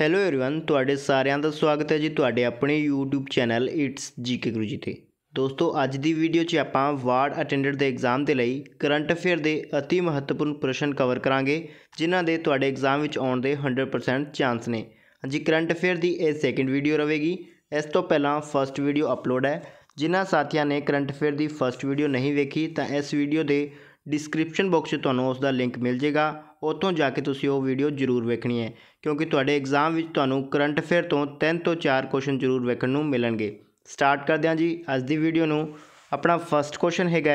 hello everyone ਤੁਹਾਡੇ ਸਾਰਿਆਂ ਦਾ ਸਵਾਗਤ ਹੈ ਜੀ ਤੁਹਾਡੇ ਆਪਣੇ YouTube channel it's GK Guru ji ਤੇ ਦੋਸਤੋ ਅੱਜ ਦੀ ਵੀਡੀਓ 'ਚ ਆਪਾਂ ਵਾਰਡ ਅਟੈਂਡੈਂਟ ਦੇ ਐਗਜ਼ਾਮ ਦੇ ਲਈ ਕਰੰਟ ਅਫੇਅਰ ਦੇ অতি ਮਹੱਤਵਪੂਰਨ ਪ੍ਰਸ਼ਨ ਕਵਰ ਕਰਾਂਗੇ ਜਿਨ੍ਹਾਂ ਦੇ ਤੁਹਾਡੇ ਐਗਜ਼ਾਮ ਵਿੱਚ ਆਉਣ ਦੇ 100% ਚਾਂਸ ਨੇ ਹਾਂਜੀ ਕਰੰਟ ਅਫੇਅਰ ਦੀ ਇਹ ਸੈਕੰਡ ਵੀਡੀਓ ਰਹੇਗੀ ਇਸ ਤੋਂ ਪਹਿਲਾਂ ਫਰਸਟ ਵੀਡੀਓ ਅਪਲੋਡ ਹੈ ਜਿਨ੍ਹਾਂ ਸਾਥੀਆਂ ਨੇ ਕਰੰਟ ਅਫੇਅਰ ਦੀ ਫਰਸਟ ਵੀਡੀਓ ਨਹੀਂ ਵੇਖੀ ਤਾਂ ਇਸ ਵੀਡੀਓ ਦੇ ਡਿਸਕ੍ਰਿਪਸ਼ਨ ਬਾਕਸ 'ਚ ਤੁਹਾਨੂੰ ਉਸ ਦਾ ਲਿੰਕ ਮਿਲ ਜੇਗਾ ਉੱਥੋਂ ਜਾ ਕੇ ਤੁਸੀਂ ਉਹ ਵੀਡੀਓ ਜ਼ਰੂਰ ਵੇਖਣੀ ਹੈ ਕਿਉਂਕਿ ਤੁਹਾਡੇ ਐਗਜ਼ਾਮ ਵਿੱਚ ਤੁਹਾਨੂੰ ਕਰੰਟ ਅਫੇਅਰ ਤੋਂ 3 ਤੋਂ 4 ਕੁਐਸਚਨ ਜ਼ਰੂਰ ਵੇਖਣ ਨੂੰ ਮਿਲਣਗੇ ਸਟਾਰਟ ਕਰਦੇ ਹਾਂ ਜੀ ਅੱਜ ਦੀ ਵੀਡੀਓ ਨੂੰ ਆਪਣਾ ਫਰਸਟ ਕੁਐਸਚਨ ਹੈਗਾ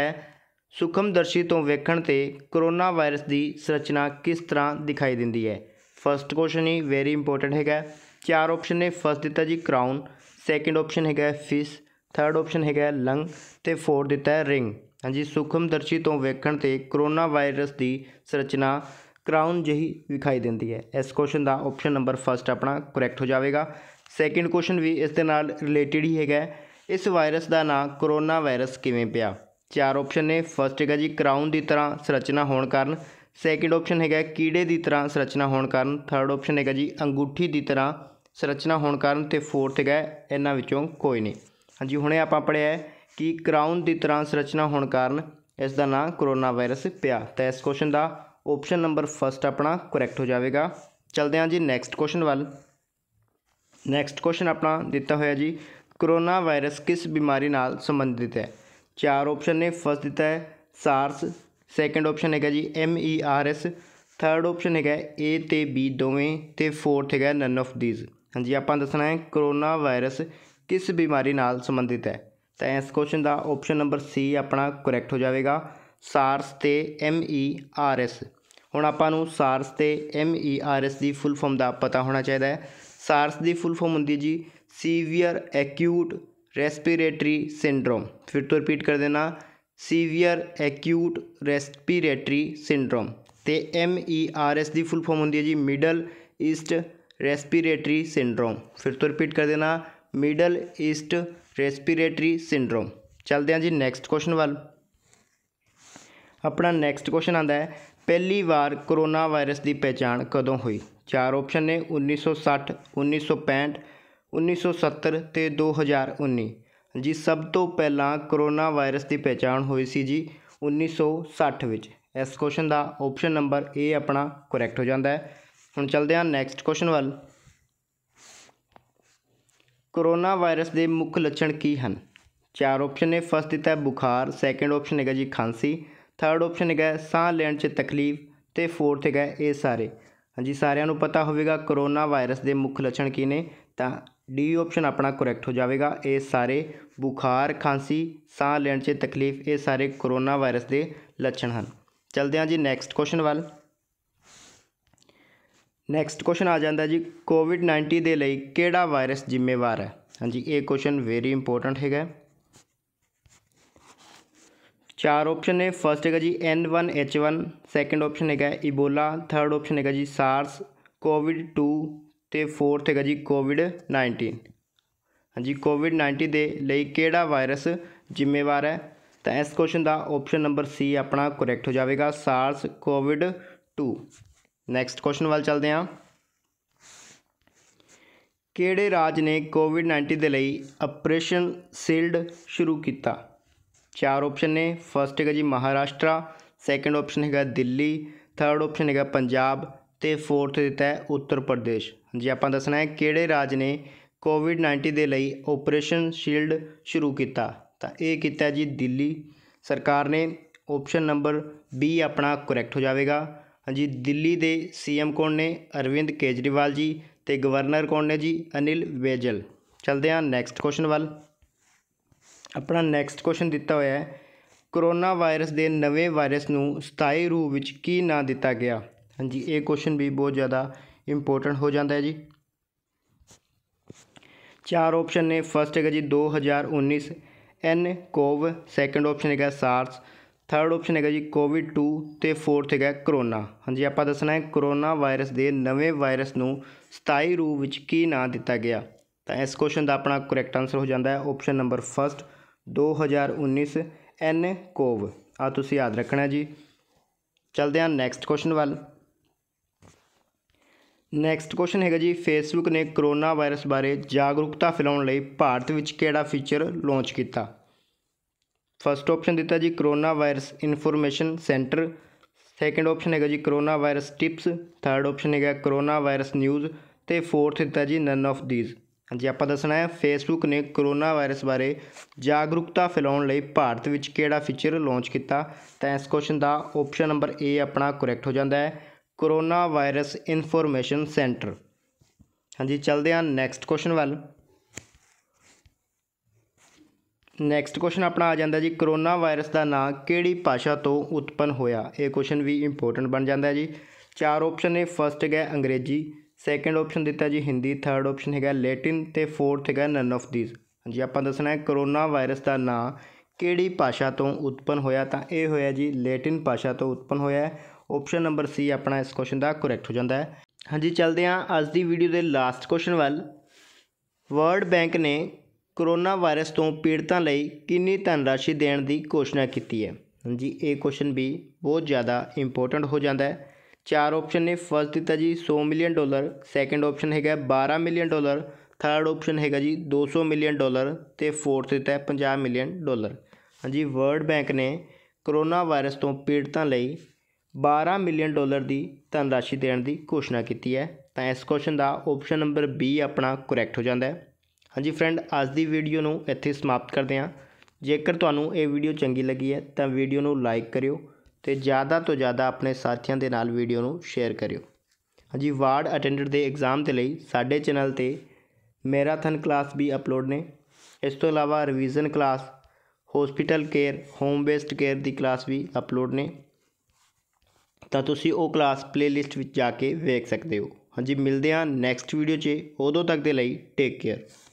ਸੁਖਮਦਰਸ਼ੀ ਤੋਂ ਵੇਖਣ ਤੇ ਕਰੋਨਾ ਵਾਇਰਸ ਦੀ ਸੰਰਚਨਾ ਕਿਸ ਤਰ੍ਹਾਂ ਦਿਖਾਈ ਦਿੰਦੀ ਹੈ ਫਰਸਟ ਕੁਐਸਚਨ ਹੀ ਵੈਰੀ ਇੰਪੋਰਟੈਂਟ ਹੈਗਾ ਚਾਰ ਆਪਸ਼ਨ ਨੇ ਫਰਸਟ ਦਿੱਤਾ ਜੀ ਕਰਾਊਨ ਸੈਕੰਡ ਆਪਸ਼ਨ ਹੈਗਾ ਫਿਸ਼ ਥਰਡ ਆਪਸ਼ਨ ਹੈਗਾ ਲੰਗ ਤੇ ਫੋਰਥ ਦਿੱਤਾ ਹੈ ਰਿੰਗ ਹਾਂਜੀ ਦਰਸ਼ੀ ਤੋਂ ਵੇਖਣ ਤੇ ਕਰੋਨਾ ਵਾਇਰਸ ਦੀ ਸਰਚਨਾ ਕਰਾਉਨ ਜਿਹੀ ਵਿਖਾਈ ਦਿੰਦੀ ਹੈ ਇਸ ਕੁਐਸਚਨ ਦਾ ਆਪਸ਼ਨ ਨੰਬਰ 1 ਆਪਣਾ ਕਰੈਕਟ ਹੋ ਜਾਵੇਗਾ ਸੈਕਿੰਡ ਕੁਐਸਚਨ ਵੀ ਇਸ ਦੇ ਨਾਲ ਰਿਲੇਟਡ ਹੀ ਹੈਗਾ ਇਸ ਵਾਇਰਸ ਦਾ ਨਾਮ ਕਰੋਨਾ ਵਾਇਰਸ ਕਿਵੇਂ ਪਿਆ ਚਾਰ ਆਪਸ਼ਨ ਨੇ ਫਸਟ ਹੈਗਾ ਜੀ ਕਰਾਉਨ ਦੀ ਤਰ੍ਹਾਂ ਸਰਚਨਾ ਹੋਣ ਕਾਰਨ ਸੈਕਿੰਡ ਆਪਸ਼ਨ ਹੈਗਾ ਕੀੜੇ ਦੀ ਤਰ੍ਹਾਂ ਸਰਚਨਾ ਹੋਣ ਕਾਰਨ ਥਰਡ ਆਪਸ਼ਨ ਹੈਗਾ ਜੀ ਅੰਗੂਠੀ ਦੀ ਤਰ੍ਹਾਂ ਸਰਚਨਾ ਹੋਣ ਕਾਰਨ ਤੇ ਫੋਰਥ ਹੈਗਾ ਇਹਨਾਂ ਵਿੱਚੋਂ ਕੋਈ ਨਹੀਂ ਹਾਂਜੀ ਹੁਣੇ ਆਪਾਂ ਪੜਿਆ ਹੈ ਕਿ ਕਰਾਊਨ ਦੀ ਤਰ੍ਹਾਂ ਸੰਰਚਨਾ ਹੋਣ ਕਾਰਨ ਇਸ ਦਾ ਨਾਂ ਕੋਰੋਨਾ ਵਾਇਰਸ ਪਿਆ ਤਾਂ ਇਸ ਕੁਐਸਚਨ ਦਾ ਆਪਸ਼ਨ ਨੰਬਰ 1 ਆਪਣਾ ਕਰੈਕਟ ਹੋ ਜਾਵੇਗਾ ਚਲਦੇ ਹਾਂ ਜੀ ਨੈਕਸਟ ਕੁਐਸਚਨ ਵੱਲ ਨੈਕਸਟ ਕੁਐਸਚਨ ਆਪਣਾ ਦਿੱਤਾ ਹੋਇਆ ਜੀ ਕੋਰੋਨਾ ਵਾਇਰਸ ਕਿਸ ਬਿਮਾਰੀ ਨਾਲ ਸੰਬੰਧਿਤ ਹੈ ਚਾਰ ਆਪਸ਼ਨ ਨੇ ਫਸਟ ਦਿੱਤਾ ਹੈ ਸਾਰਸ ਸੈਕੰਡ ਆਪਸ਼ਨ ਹੈਗਾ ਜੀ M E R S third option ਹੈਗਾ ਏ ਤੇ ਬੀ ਦੋਵੇਂ ਤੇ ਫੋਰਥ ਹੈਗਾ ਨਨ ਆਫ ਥੀਸ ਹਾਂਜੀ ਆਪਾਂ ਦੱਸਣਾ ਹੈ ਕੋਰੋਨਾ ਵਾਇਰਸ ਕਿਸ ਬਿਮਾਰੀ ਨਾਲ ਸੰਬੰਧਿਤ ਹੈ ਤਾਂ ਇਸ ਕੁਐਸਚਨ ਦਾ ਆਪਸ਼ਨ ਨੰਬਰ ਸੀ ਆਪਣਾ ਕਰੈਕਟ ਹੋ ਜਾਵੇਗਾ ਸਾਰਸ ਤੇ ਐਮ ਈ ਆਰ ਐਸ ਹੁਣ ਆਪਾਂ ਨੂੰ ਸਾਰਸ ਤੇ ਐਮ ਈ ਆਰ ਐਸ ਦੀ ਫੁੱਲ ਫਾਰਮ ਦਾ ਪਤਾ ਹੋਣਾ ਚਾਹੀਦਾ ਹੈ ਸਾਰਸ ਦੀ ਫੁੱਲ ਫਾਰਮ ਹੁੰਦੀ ਜੀ ਸੀਵੀਅਰ ਐਕਿਊਟ ਰੈਸਪੀਰੇਟਰੀ ਸਿੰਡਰੋਮ ਫਿਰ ਤੋਂ ਰਿਪੀਟ ਕਰ ਦੇਣਾ ਸੀਵੀਅਰ ਐਕਿਊਟ ਰੈਸਪੀਰੇਟਰੀ ਸਿੰਡਰੋਮ ਤੇ ਐਮ ਈ ਆਰ ਐਸ ਦੀ ਫੁੱਲ ਫਾਰਮ ਹੁੰਦੀ ਹੈ ਜੀ ਮਿਡਲ ਈਸਟ ਰੈਸਪੀਰੇਟਰੀ ਸਿੰਡਰੋਮ ਫਿਰ ਤੋਂ ਰਿਪੀਟ ਕਰ ਦੇਣਾ ਮਿਡਲ ਈਸਟ ਰੈਸਪੀਰੇਟਰੀ ਸਿੰਡਰੋਮ ਚਲਦੇ ਹਾਂ ਜੀ ਨੈਕਸਟ ਕੁਐਸਚਨ ਵੱਲ ਆਪਣਾ ਨੈਕਸਟ ਕੁਐਸਚਨ ਆਂਦਾ ਹੈ ਪਹਿਲੀ ਵਾਰ ਕਰੋਨਾ ਵਾਇਰਸ ਦੀ ਪਛਾਣ ਕਦੋਂ ਹੋਈ ਚਾਰ ਆਪਸ਼ਨ ਨੇ 1960 1965 1970 ਤੇ 2019 ਜੀ ਸਭ ਤੋਂ ਪਹਿਲਾਂ ਕਰੋਨਾ ਵਾਇਰਸ ਦੀ ਪਛਾਣ ਹੋਈ ਸੀ ਜੀ 1960 ਵਿੱਚ ਇਸ ਕੁਐਸਚਨ ਦਾ ਆਪਸ਼ਨ ਨੰਬਰ A ਆਪਣਾ ਕਰੈਕਟ ਹੋ ਜਾਂਦਾ ਹੈ ਹੁਣ ਚਲਦੇ ਹਾਂ ਨੈਕਸਟ ਕੁਐਸਚਨ ਵੱਲ ਕੋਰੋਨਾ ਵਾਇਰਸ ਦੇ ਮੁੱਖ ਲੱਛਣ ਕੀ ਹਨ ਚਾਰ ਆਪਸ਼ਨ ਨੇ ਫਸਟ ਦਿੱਤਾ ਬੁਖਾਰ ਸੈਕੰਡ ਆਪਸ਼ਨ ਹੈਗਾ ਜੀ ਖਾਂਸੀ ਥਰਡ ਆਪਸ਼ਨ ਹੈਗਾ ਸਾਹ ਲੈਣ 'ਚ ਤਕਲੀਫ ਤੇ ਫੋਰਥ ਹੈਗਾ ਇਹ ਸਾਰੇ ਹਾਂਜੀ ਸਾਰਿਆਂ ਨੂੰ ਪਤਾ ਹੋਵੇਗਾ ਕੋਰੋਨਾ ਵਾਇਰਸ ਦੇ ਮੁੱਖ ਲੱਛਣ ਕੀ ਨੇ ਤਾਂ ਡੀ ਆਪਸ਼ਨ ਆਪਣਾ ਕਰੈਕਟ ਹੋ ਜਾਵੇਗਾ ਇਹ ਸਾਰੇ ਬੁਖਾਰ ਖਾਂਸੀ ਸਾਹ ਲੈਣ 'ਚ ਤਕਲੀਫ ਇਹ ਸਾਰੇ ਕੋਰੋਨਾ ਵਾਇਰਸ ਦੇ ਲੱਛਣ ਹਨ ਚਲਦੇ ਹਾਂ ਜੀ ਨੈਕਸਟ ਕੁਐਸਚਨ ਵੱਲ ਨੈਕਸਟ ਕੁਐਸਚਨ ਆ ਜਾਂਦਾ ਜੀ ਕੋਵਿਡ-19 ਦੇ ਲਈ ਕਿਹੜਾ ਵਾਇਰਸ ਜ਼ਿੰਮੇਵਾਰ ਹੈ ਹਾਂਜੀ ਇਹ ਕੁਐਸਚਨ ਵੈਰੀ ਇੰਪੋਰਟੈਂਟ ਹੈਗਾ ਚਾਰ ਆਪਸ਼ਨ ਨੇ ਫਰਸਟ ਹੈਗਾ ਜੀ N1H1 ਸੈਕੰਡ ਆਪਸ਼ਨ ਹੈਗਾ ਇਬੋਲਾ ਥਰਡ ਆਪਸ਼ਨ ਹੈਗਾ ਜੀ SARS ਕੋਵਿਡ-2 ਤੇ ਫੋਰਥ ਹੈਗਾ ਜੀ ਕੋਵਿਡ-19 ਹਾਂਜੀ ਕੋਵਿਡ-19 ਦੇ ਲਈ ਕਿਹੜਾ ਵਾਇਰਸ ਜ਼ਿੰਮੇਵਾਰ ਹੈ ਤਾਂ ਇਸ ਕੁਐਸਚਨ ਦਾ ਆਪਸ਼ਨ ਨੰਬਰ C ਆਪਣਾ ਕਰੈਕਟ ਹੋ ਜਾਵੇਗਾ SARS ਕੋਵਿਡ-2 ਨੈਕਸਟ ਕੁਐਸਚਨ ਵੱਲ ਚੱਲਦੇ ਹਾਂ ਕਿਹੜੇ ਰਾਜ ਨੇ ਕੋਵਿਡ-19 ਦੇ ਲਈ ਆਪਰੇਸ਼ਨ ਸੀਲਡ ਸ਼ੁਰੂ ਕੀਤਾ ਚਾਰ ਆਪਸ਼ਨ ਨੇ ਫਰਸਟ ਹੈਗਾ ਜੀ ਮਹਾਰਾਸ਼ਟਰ ਸੈਕੰਡ ਆਪਸ਼ਨ ਹੈਗਾ ਦਿੱਲੀ ਥਰਡ ਆਪਸ਼ਨ ਹੈਗਾ ਪੰਜਾਬ ਤੇ ਫੋਰਥ ਦਿੱਤਾ ਹੈ ਉੱਤਰ ਪ੍ਰਦੇਸ਼ ਜੀ ਆਪਾਂ ਦੱਸਣਾ ਹੈ ਕਿਹੜੇ ਰਾਜ ਨੇ ਕੋਵਿਡ-19 ਦੇ ਲਈ ਆਪਰੇਸ਼ਨ ਸ਼ੀਲਡ ਸ਼ੁਰੂ ਕੀਤਾ ਤਾਂ ਇਹ ਕੀਤਾ ਜੀ ਦਿੱਲੀ ਸਰਕਾਰ ਨੇ ਆਪਸ਼ਨ ਨੰਬਰ B ਆਪਣਾ ਕਰੈਕਟ ਹੋ ਜਾਵੇਗਾ ਹਾਂਜੀ ਦਿੱਲੀ ਦੇ ਸੀਐਮ ਕੌਣ ਨੇ ਅਰਵਿੰਦ ਕੇਜਰੀਵਾਲ ਜੀ ਤੇ ਗਵਰਨਰ ਕੌਣ ਨੇ ਜੀ ਅਨਿਲ ਬੇਜਲ ਚਲਦੇ ਹਾਂ ਨੈਕਸਟ ਕੁਐਸਚਨ ਵੱਲ ਆਪਣਾ ਨੈਕਸਟ ਕੁਐਸਚਨ ਦਿੱਤਾ ਹੋਇਆ ਹੈ ਕਰੋਨਾ ਵਾਇਰਸ ਦੇ ਨਵੇਂ ਵਾਇਰਸ ਨੂੰ ਸਥਾਈ ਰੂਪ ਵਿੱਚ ਕੀ ਨਾਂ ਦਿੱਤਾ ਗਿਆ ਹਾਂਜੀ ਇਹ ਕੁਐਸਚਨ ਵੀ ਬਹੁਤ ਜ਼ਿਆਦਾ ਇੰਪੋਰਟੈਂਟ ਹੋ ਜਾਂਦਾ ਹੈ ਜੀ ਚਾਰ ਆਪਸ਼ਨ ਨੇ ਫਸਟ ਹੈਗਾ ਜੀ 2019 ਐਨ ਕੋਵ ਸੈਕੰਡ ਆਪਸ਼ਨ ਹੈਗਾ ਸਾਰਸ ਥਰਡ ਆਪਸ਼ਨ ਹੈਗਾ ਜੀ ਕੋਵਿਡ 2 ਤੇ ਫੋਰਥ ਹੈਗਾ ਕਰੋਨਾ ਹਾਂਜੀ ਆਪਾਂ ਦੱਸਣਾ ਹੈ ਕਰੋਨਾ ਵਾਇਰਸ ਦੇ ਨਵੇਂ ਵਾਇਰਸ ਨੂੰ ਸਥਾਈ ਰੂਪ ਵਿੱਚ ਕੀ ਨਾਂ ਦਿੱਤਾ ਗਿਆ ਤਾਂ ਇਸ ਕੁਐਸਚਨ ਦਾ ਆਪਣਾ ਕਰੈਕਟ ਆਨਸਰ ਹੋ ਜਾਂਦਾ ਹੈ ਆਪਸ਼ਨ ਨੰਬਰ 1 2019 ਐਨ ਕੋਵ ਆ ਤੁਸੀਂ ਯਾਦ ਰੱਖਣਾ ਜੀ ਚਲਦੇ ਹਾਂ ਨੈਕਸਟ ਕੁਐਸਚਨ ਵੱਲ ਨੈਕਸਟ ਕੁਐਸਚਨ ਹੈਗਾ ਜੀ ਫੇਸਬੁੱਕ ਨੇ ਕਰੋਨਾ ਵਾਇਰਸ ਬਾਰੇ ਜਾਗਰੂਕਤਾ ਫੈਲਾਉਣ ਲਈ ਭਾਰਤ ਵਿੱਚ ਕਿਹੜਾ ਫੀਚਰ ਲਾਂਚ ਕੀਤਾ ਫਸਟ ਆਪਸ਼ਨ ਦਿੱਤਾ ਜੀ corona virus information centre second option ਹੈਗਾ ਜੀ corona virus tips third option ਹੈਗਾ ਕਰੋਨਾ ਵਾਇਰਸ ਨਿਊਜ਼ ਤੇ ਫੋਰਥ ਦਿੱਤਾ ਜੀ ਨਨ ਆਫ ਥੀਸ ਹਾਂਜੀ ਆਪਾਂ ਦੱਸਣਾ ਹੈ ਫੇਸਬੁੱਕ ਨੇ ਕਰੋਨਾ ਵਾਇਰਸ ਬਾਰੇ ਜਾਗਰੂਕਤਾ ਫੈਲਾਉਣ ਲਈ ਭਾਰਤ ਵਿੱਚ ਕਿਹੜਾ ਫੀਚਰ ਲਾਂਚ ਕੀਤਾ ਤਾਂ ਇਸ ਕੁਐਸਚਨ ਦਾ ਆਪਸ਼ਨ ਨੰਬਰ A ਆਪਣਾ ਕਰੈਕਟ ਹੋ ਜਾਂਦਾ ਹੈ ਕਰੋਨਾ ਵਾਇਰਸ ਇਨਫੋਰਮੇਸ਼ਨ ਸੈਂਟਰ ਹਾਂਜੀ ਚਲਦੇ ਹਾਂ ਨੈਕਸਟ ਕੁਐਸਚਨ ਵੱਲ ਨੈਕਸਟ ਕੁਐਸਚਨ ਆਪਣਾ ਆ ਜਾਂਦਾ ਜੀ ਕਰੋਨਾ ਵਾਇਰਸ ਦਾ ਨਾਮ ਕਿਹੜੀ ਭਾਸ਼ਾ ਤੋਂ ਉਤਪੰਨ ਹੋਇਆ ਇਹ ਕੁਐਸਚਨ ਵੀ ਇੰਪੋਰਟੈਂਟ ਬਣ ਜਾਂਦਾ ਹੈ ਜੀ ਚਾਰ ਆਪਸ਼ਨ ਨੇ ਫਰਸਟ ਹੈਗਾ ਅੰਗਰੇਜ਼ੀ ਸੈਕੰਡ ਆਪਸ਼ਨ ਦਿੱਤਾ ਜੀ ਹਿੰਦੀ ਥਰਡ ਆਪਸ਼ਨ ਹੈਗਾ ਲੈਟਿਨ ਤੇ ਫੋਰਥ ਹੈਗਾ ਨਨ ਆਫ ਥੀਸ ਹਾਂਜੀ ਆਪਾਂ ਦੱਸਣਾ ਹੈ ਕਰੋਨਾ ਵਾਇਰਸ ਦਾ ਨਾਮ ਕਿਹੜੀ ਭਾਸ਼ਾ ਤੋਂ ਉਤਪੰਨ ਹੋਇਆ ਤਾਂ ਇਹ ਹੋਇਆ ਜੀ ਲੈਟਿਨ ਭਾਸ਼ਾ ਤੋਂ ਉਤਪੰਨ ਹੋਇਆ ਆਪਸ਼ਨ ਨੰਬਰ ਸੀ ਆਪਣਾ ਇਸ ਕੁਐਸਚਨ ਦਾ ਕਰੈਕਟ ਹੋ ਜਾਂਦਾ ਹੈ ਹਾਂਜੀ ਚਲਦੇ ਹਾਂ ਅੱਜ ਦੀ ਵੀਡੀਓ ਦੇ ਲਾਸਟ ਕੁਐਸਚਨ ਵੱਲ ਵਰਲਡ ਬੈਂਕ ਨੇ ਕਰੋਨਾ ਵਾਇਰਸ ਤੋਂ ਪੀੜਤਾਂ ਲਈ ਕਿੰਨੀ ਧਨਰਾਸ਼ੀ ਦੇਣ ਦੀ ਘੋਸ਼ਣਾ ਕੀਤੀ ਹੈ ਹਾਂਜੀ ਇਹ ਕੁਐਸਚਨ ਵੀ ਬਹੁਤ ਜ਼ਿਆਦਾ ਇੰਪੋਰਟੈਂਟ ਹੋ ਜਾਂਦਾ ਹੈ ਚਾਰ ਆਪਸ਼ਨ ਨੇ ਫਸਟ ਦਿੱਤਾ ਜੀ 100 ਮਿਲੀਅਨ ਡਾਲਰ ਸੈਕੰਡ ਆਪਸ਼ਨ ਹੈਗਾ 12 ਮਿਲੀਅਨ ਡਾਲਰ ਥਰਡ ਆਪਸ਼ਨ ਹੈਗਾ ਜੀ 200 ਮਿਲੀਅਨ ਡਾਲਰ ਤੇ ਫੋਰਥ ਦਿੱਤਾ ਹੈ 50 ਮਿਲੀਅਨ ਡਾਲਰ ਹਾਂਜੀ ਵਰਲਡ ਬੈਂਕ ਨੇ ਕਰੋਨਾ ਵਾਇਰਸ ਤੋਂ ਪੀੜਤਾਂ ਲਈ 12 ਮਿਲੀਅਨ ਡਾਲਰ ਦੀ ਧਨਰਾਸ਼ੀ ਦੇਣ ਦੀ ਘੋਸ਼ਣਾ ਕੀਤੀ ਹੈ ਤਾਂ ਇਸ ਕੁਐਸਚਨ ਦਾ ਆਪਸ਼ਨ ਨੰਬਰ B ਆਪਣਾ ਕਰੈਕਟ ਹੋ ਜਾਂਦਾ ਹੈ ਹਾਂਜੀ ਫਰੈਂਡ ਅੱਜ ਦੀ ਵੀਡੀਓ ਨੂੰ ਇੱਥੇ ਸਮਾਪਤ ਕਰਦੇ ਹਾਂ ਜੇਕਰ ਤੁਹਾਨੂੰ ਇਹ ਵੀਡੀਓ ਚੰਗੀ ਲੱਗੀ ਹੈ ਤਾਂ ਵੀਡੀਓ ਨੂੰ ਲਾਈਕ ਕਰਿਓ ਤੇ ਜ਼ਿਆਦਾ ਤੋਂ ਜ਼ਿਆਦਾ ਆਪਣੇ ਸਾਥੀਆਂ ਦੇ ਨਾਲ ਵੀਡੀਓ ਨੂੰ ਸ਼ੇਅਰ ਕਰਿਓ ਹਾਂਜੀ ਵਾਰਡ ਅਟੈਂਡੈਂਟ ਦੇ ਐਗਜ਼ਾਮ ਦੇ ਲਈ ਸਾਡੇ ਚੈਨਲ ਤੇ ਮੈਰਾਥਨ ਕਲਾਸ ਵੀ ਅਪਲੋਡ ਨੇ ਇਸ ਤੋਂ ਇਲਾਵਾ revision class hospital care home based care ਦੀ ਕਲਾਸ ਵੀ ਅਪਲੋਡ ਨੇ ਤਾਂ ਤੁਸੀਂ ਉਹ ਕਲਾਸ ਪਲੇਲਿਸਟ ਵਿੱਚ ਜਾ ਕੇ ਵੇਖ ਸਕਦੇ ਹੋ ਹਾਂਜੀ ਮਿਲਦੇ ਹਾਂ ਨੈਕਸਟ ਵੀਡੀਓ 'ਚ ਉਦੋਂ ਤੱਕ ਦੇ ਲਈ ਟੇਕ ਕੇਅਰ